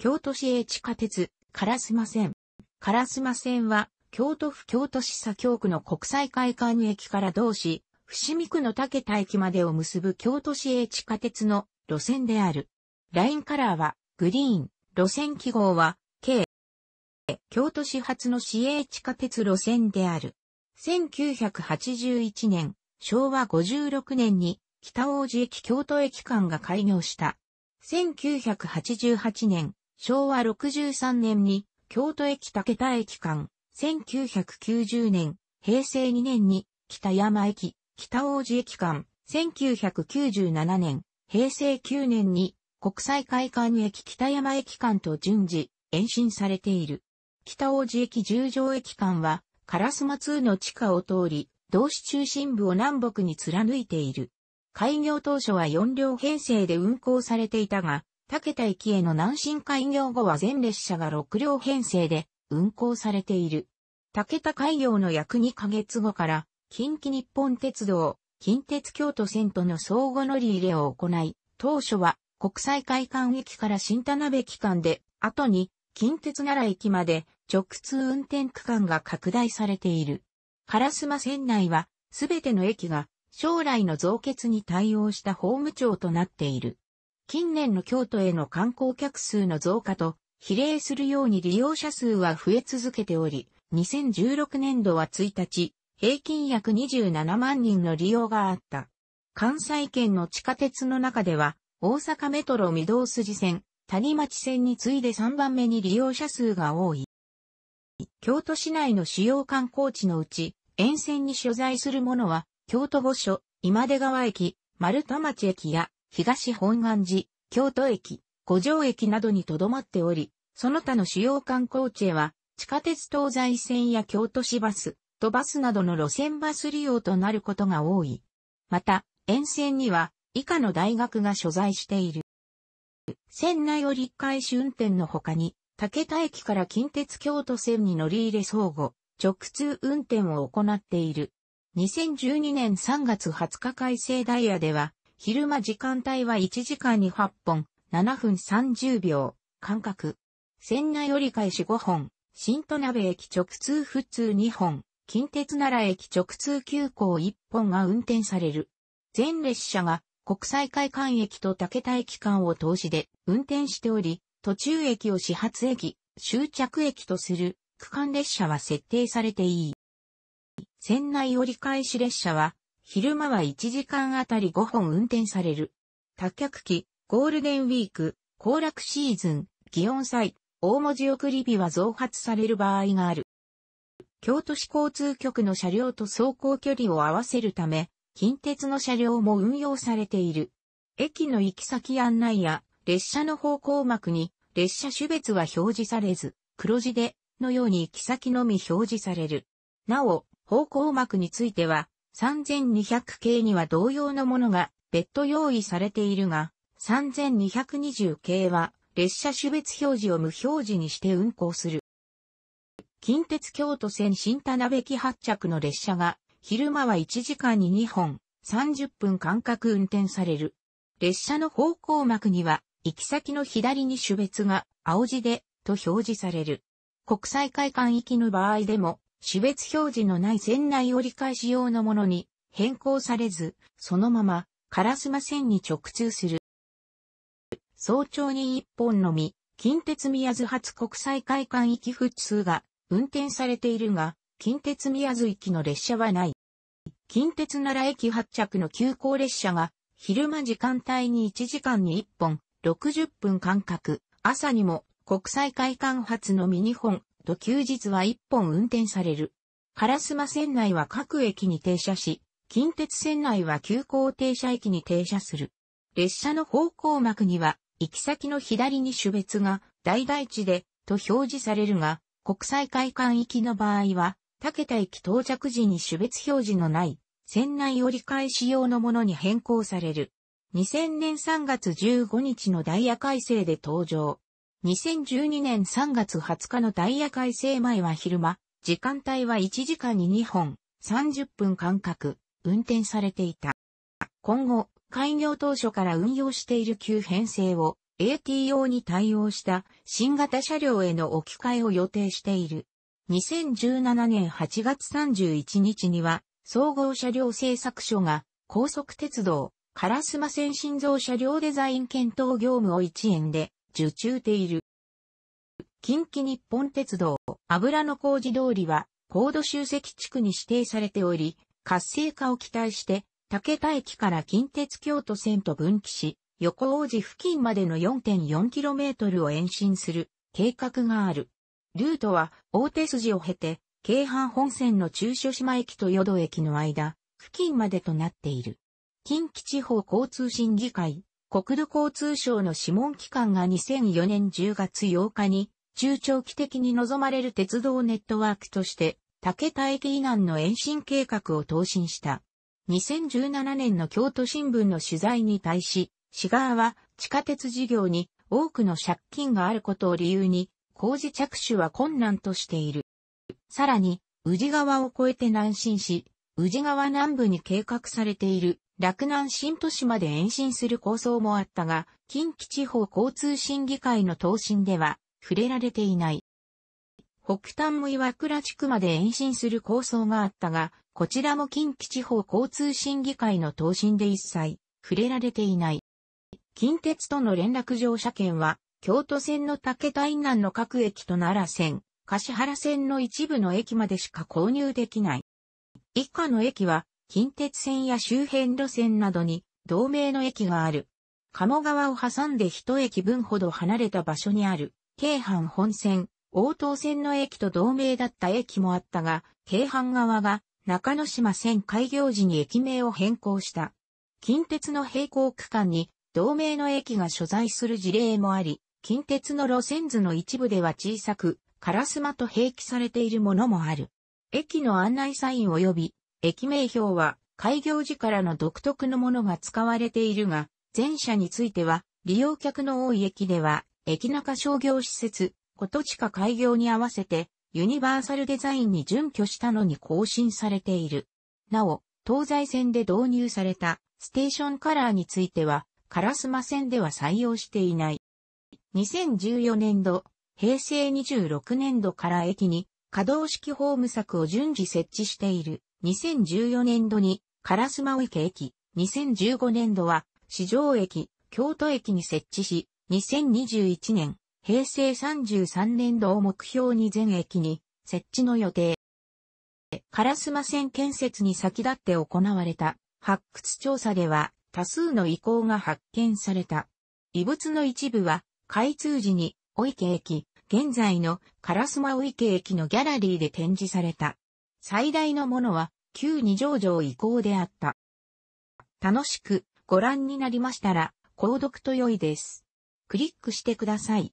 京都市営地下鉄、烏丸線。烏丸線は、京都府京都市左京区の国際会館駅から同市、伏見区の竹田駅までを結ぶ京都市営地下鉄の路線である。ラインカラーは、グリーン、路線記号は、K。京都市発の市営地下鉄路線である。1981年、昭和56年に北大路駅京都駅間が開業した。1988年、昭和63年に京都駅武田駅間、1990年、平成2年に北山駅、北王子駅間、1997年、平成9年に国際会館駅北山駅間と順次延伸されている。北王子駅十条駅間は、烏マ2の地下を通り、同市中心部を南北に貫いている。開業当初は4両編成で運行されていたが、竹田駅への南進開業後は全列車が6両編成で運行されている。竹田開業の約2ヶ月後から、近畿日本鉄道、近鉄京都線との相互乗り入れを行い、当初は国際会館駅から新田辺駅間で、後に近鉄奈良駅まで直通運転区間が拡大されている。スマ線内は、すべての駅が将来の増結に対応した法務庁となっている。近年の京都への観光客数の増加と、比例するように利用者数は増え続けており、2016年度は1日、平均約27万人の利用があった。関西圏の地下鉄の中では、大阪メトロ御堂筋線、谷町線に次いで3番目に利用者数が多い。京都市内の主要観光地のうち、沿線に所在するものは、京都御所、今出川駅、丸太町駅や東本願寺、京都駅、五条駅などに留まっており、その他の主要観光地へは、地下鉄東西線や京都市バス、都バスなどの路線バス利用となることが多い。また、沿線には、以下の大学が所在している。線内折り返し運転の他に、竹田駅から近鉄京都線に乗り入れ相互、直通運転を行っている。2012年3月20日改正ダイヤでは、昼間時間帯は1時間に8本、7分30秒、間隔。仙内折り返し5本、新都鍋駅直通普通2本、近鉄奈良駅直通急行1本が運転される。全列車が国際会館駅と竹田駅間を通しで運転しており、途中駅を始発駅、終着駅とする区間列車は設定されていい。船内折り返し列車は昼間は1時間あたり5本運転される。多客期、ゴールデンウィーク、行楽シーズン、祇園祭、大文字送り日は増発される場合がある。京都市交通局の車両と走行距離を合わせるため、近鉄の車両も運用されている。駅の行き先案内や列車の方向幕に列車種別は表示されず、黒字でのように行き先のみ表示される。なお、方向幕については3200系には同様のものが別途用意されているが、3220系は列車種別表示を無表示にして運行する。近鉄京都線新田辺駅発着の列車が昼間は1時間に2本30分間隔運転される。列車の方向幕には行き先の左に種別が青字でと表示される。国際会館行きの場合でも種別表示のない船内折り返し用のものに変更されず、そのまま、烏マ線に直通する。早朝に一本のみ、近鉄宮津発国際会館行き普通が運転されているが、近鉄宮津行きの列車はない。近鉄奈良駅発着の急行列車が、昼間時間帯に1時間に1本、60分間隔、朝にも国際会館発のみ2本、と休日は1本運転される。烏丸線内は各駅に停車し、近鉄線内は急行停車駅に停車する。列車の方向幕には、行き先の左に種別が、大大地で、と表示されるが、国際会館行きの場合は、竹田駅到着時に種別表示のない、船内折り返し用のものに変更される。2000年3月15日のダイヤ改正で登場。2012年3月20日のダイヤ改正前は昼間、時間帯は1時間に2本、30分間隔、運転されていた。今後、開業当初から運用している旧編成を ATO に対応した新型車両への置き換えを予定している。2017年8月31日には、総合車両製作所が高速鉄道、カラスマ線心臓車両デザイン検討業務を1円で受注ている。近畿日本鉄道、油の工事通りは、高度集積地区に指定されており、活性化を期待して、竹田駅から近鉄京都線と分岐し、横王子付近までの 4.4km を延伸する計画がある。ルートは大手筋を経て、京阪本線の中所島駅と淀駅の間、付近までとなっている。近畿地方交通審議会、国土交通省の諮問機関が2004年10月8日に、中長期的に望まれる鉄道ネットワークとして、竹田駅以南の延伸計画を答申した。2017年の京都新聞の取材に対し、市側は地下鉄事業に多くの借金があることを理由に、工事着手は困難としている。さらに、宇治川を越えて南進し、宇治川南部に計画されている洛南新都市まで延伸する構想もあったが、近畿地方交通審議会の答申では触れられていない。北端も岩倉地区まで延伸する構想があったが、こちらも近畿地方交通審議会の答申で一切触れられていない。近鉄との連絡乗車券は、京都線の竹田院南の各駅と奈良線、橿原線の一部の駅までしか購入できない。以下の駅は、近鉄線や周辺路線などに同名の駅がある。鴨川を挟んで一駅分ほど離れた場所にある、京阪本線、応答線の駅と同名だった駅もあったが、京阪側が中之島線開業時に駅名を変更した。近鉄の並行区間に同名の駅が所在する事例もあり、近鉄の路線図の一部では小さく、烏丸と併記されているものもある。駅の案内サイン及び駅名表は開業時からの独特のものが使われているが、前者については、利用客の多い駅では、駅中商業施設、こと地下開業に合わせて、ユニバーサルデザインに準拠したのに更新されている。なお、東西線で導入されたステーションカラーについては、烏マ線では採用していない。2014年度、平成26年度から駅に可動式ホーム柵を順次設置している。2014年度にカ烏丸池駅、2015年度は市場駅、京都駅に設置し、2021年、平成33年度を目標に全駅に設置の予定。カラスマ線建設に先立って行われた発掘調査では多数の遺構が発見された。遺物の一部は開通時に、お池駅、現在のカラスマお池駅のギャラリーで展示された。最大のものは、旧二条城以降であった。楽しくご覧になりましたら、購読と良いです。クリックしてください。